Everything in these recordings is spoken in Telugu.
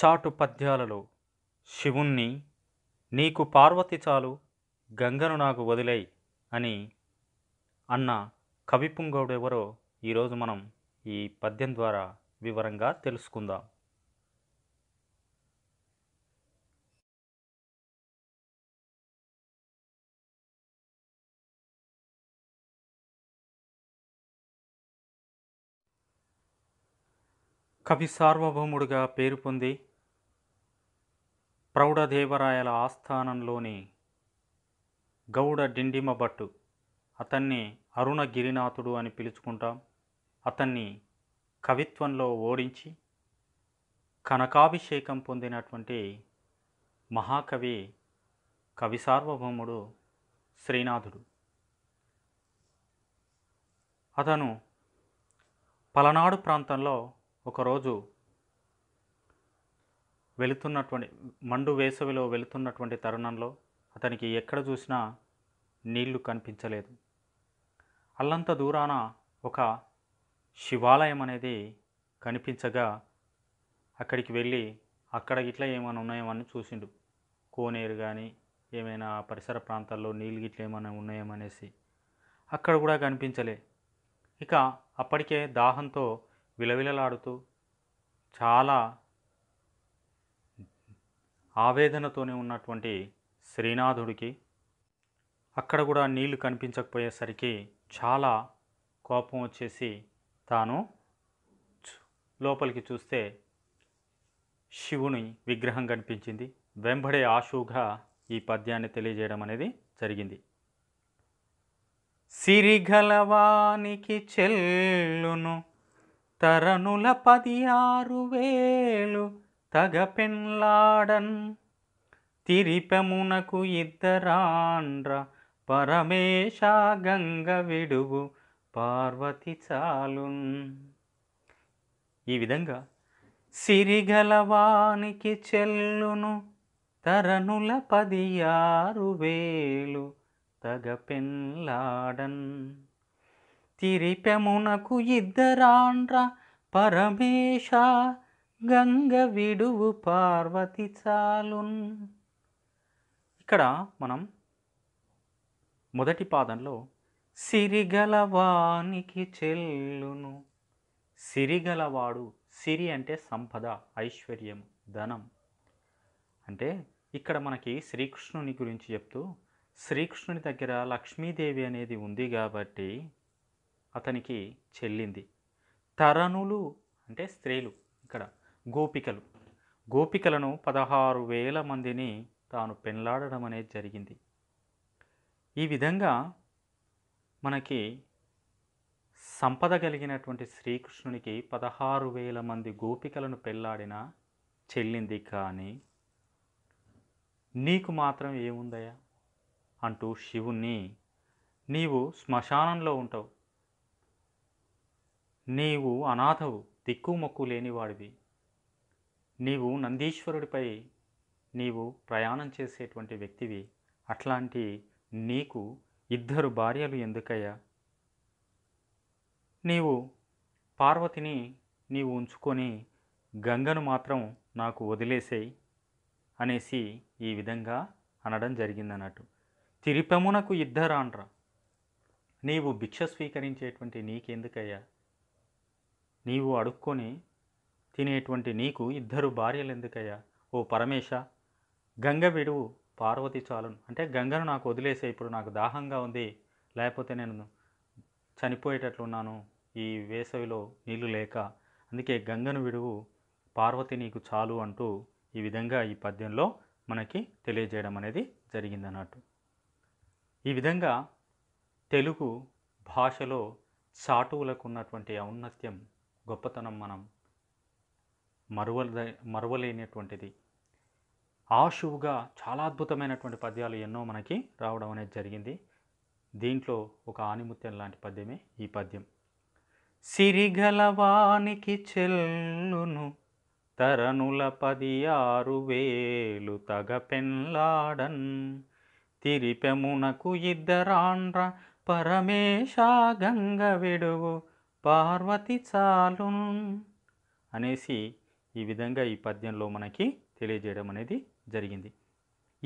చాటు పద్యాలలో శివుణ్ణి నీకు పార్వతి చాలు గంగను నాకు వదిలై అని అన్న కవిపుంగవుడెవరో ఈరోజు మనం ఈ పద్యం ద్వారా వివరంగా తెలుసుకుందాం కవి సార్వభౌముడిగా పేరు పొంది ప్రౌఢదేవరాయల ఆస్థానంలోని గౌడ డిండిమభట్టు అతన్ని అరుణగిరినాథుడు అని పిలుచుకుంటాం అతన్ని కవిత్వంలో ఓడించి కనకాభిషేకం పొందినటువంటి మహాకవి కవి సార్వభౌముడు శ్రీనాథుడు అతను పలనాడు ప్రాంతంలో ఒకరోజు వెళుతున్నటువంటి మండు వేసవిలో వెళుతున్నటువంటి తరుణంలో అతనికి ఎక్కడ చూసినా నీళ్లు కనిపించలేదు అల్లంత దూరాన ఒక శివాలయం అనేది కనిపించగా అక్కడికి వెళ్ళి అక్కడ గిట్ల ఏమైనా ఉన్నాయేమని చూసిండు కోనేరు కానీ ఏమైనా పరిసర ప్రాంతాల్లో నీళ్ళు గిట్ల ఏమైనా ఉన్నాయేమనేసి అక్కడ కూడా కనిపించలే ఇక అప్పటికే దాహంతో విలవిలలాడుతూ చాలా ఆవేదనతోనే ఉన్నటువంటి శ్రీనాథుడికి అక్కడ కూడా నీళ్లు కనిపించకపోయేసరికి చాలా కోపం వచ్చేసి తాను లోపలికి చూస్తే శివుని విగ్రహం కనిపించింది వెంబడే ఆశుగా ఈ పద్యాన్ని తెలియజేయడం అనేది జరిగింది సిరిగలవానికి చెల్లును తరణుల పది ఆరు వేలు తగ పెన్లాడన్ తిరిపమునకు ఇద్దరాండ్ర పరమేశ గంగ విడువు పార్వతి చాలున్ ఈ విధంగా సిరిగలవానికి చెల్లును తరణుల పది ఆరు వేలు తగ పెన్లాడన్ తిరిపెమునకు ఇద్దరాండ్ర పరమేశ గంగ విడువు పార్వతి చాలున్ ఇక్కడ మనం మొదటి పాదంలో సిరిగలవానికి చెల్లును సిరిగలవాడు సిరి అంటే సంపద ఐశ్వర్యం ధనం అంటే ఇక్కడ మనకి శ్రీకృష్ణుని గురించి చెప్తూ శ్రీకృష్ణుని దగ్గర లక్ష్మీదేవి అనేది ఉంది కాబట్టి అతనికి చెల్లింది తరణులు అంటే స్త్రీలు ఇక్కడ గోపికలు గోపికలను పదహారు వేల మందిని తాను పెళ్లాడడం అనేది జరిగింది ఈ విధంగా మనకి సంపద కలిగినటువంటి శ్రీకృష్ణునికి పదహారు వేల మంది గోపికలను పెళ్ళాడిన చెల్లింది కానీ నీకు మాత్రం ఏముందయ్యా అంటూ శివుణ్ణి నీవు శ్మశానంలో ఉంటావు నీవు అనాథవు దిక్కు మొక్కు లేనివాడివి నీవు నందీశ్వరుడిపై నీవు ప్రయాణం చేసేటువంటి వ్యక్తివి అట్లాంటి నీకు ఇద్దరు భార్యలు ఎందుకయ్యా నీవు పార్వతిని నీవు ఉంచుకొని గంగను మాత్రం నాకు వదిలేసేయి అనేసి ఈ విధంగా అనడం జరిగిందన్నట్టు తిరిపమునకు ఇద్దరాండ్ర నీవు భిక్ష స్వీకరించేటువంటి నీకెందుకయ్యా నీవు అడుక్కొని తినేటువంటి నీకు ఇద్దరు భార్యలు ఎందుకయ్యా ఓ పరమేశ గంగ విడువు పార్వతి చాలును అంటే గంగను నాకు వదిలేసే ఇప్పుడు నాకు దాహంగా ఉంది లేకపోతే నేను చనిపోయేటట్లున్నాను ఈ వేసవిలో నీళ్లు లేక అందుకే గంగను విడువు పార్వతి నీకు చాలు అంటూ ఈ విధంగా ఈ పద్యంలో మనకి తెలియజేయడం అనేది జరిగిందన్నట్టు ఈ విధంగా తెలుగు భాషలో చాటువులకు ఉన్నటువంటి ఔన్నత్యం గొప్పతనం మనం మరువలే మరువలేనటువంటిది ఆశువుగా చాలా అద్భుతమైనటువంటి పద్యాలు ఎన్నో మనకి రావడం అనేది జరిగింది దీంట్లో ఒక ఆనిముత్యం లాంటి పద్యమే ఈ పద్యం సిరిగలవానికి చెల్లును తరనుల పది ఆరు వేలు తగ పెన్లాడన్ తిరిపెమునకు ఇద్దరాండ్ర పరమేశ గంగ విడువు పార్వతి చాలు అనేసి ఈ విధంగా ఈ పద్యంలో మనకి తెలియజేయడం అనేది జరిగింది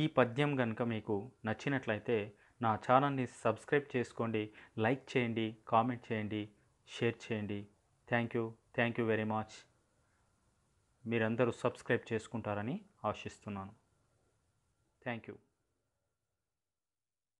ఈ పద్యం కనుక మీకు నచ్చినట్లయితే నా ఛానల్ని సబ్స్క్రైబ్ చేసుకోండి లైక్ చేయండి కామెంట్ చేయండి షేర్ చేయండి thank you thank you very much మీరందరూ సబ్స్క్రైబ్ చేసుకుంటారని ఆశిస్తున్నాను థ్యాంక్ యూ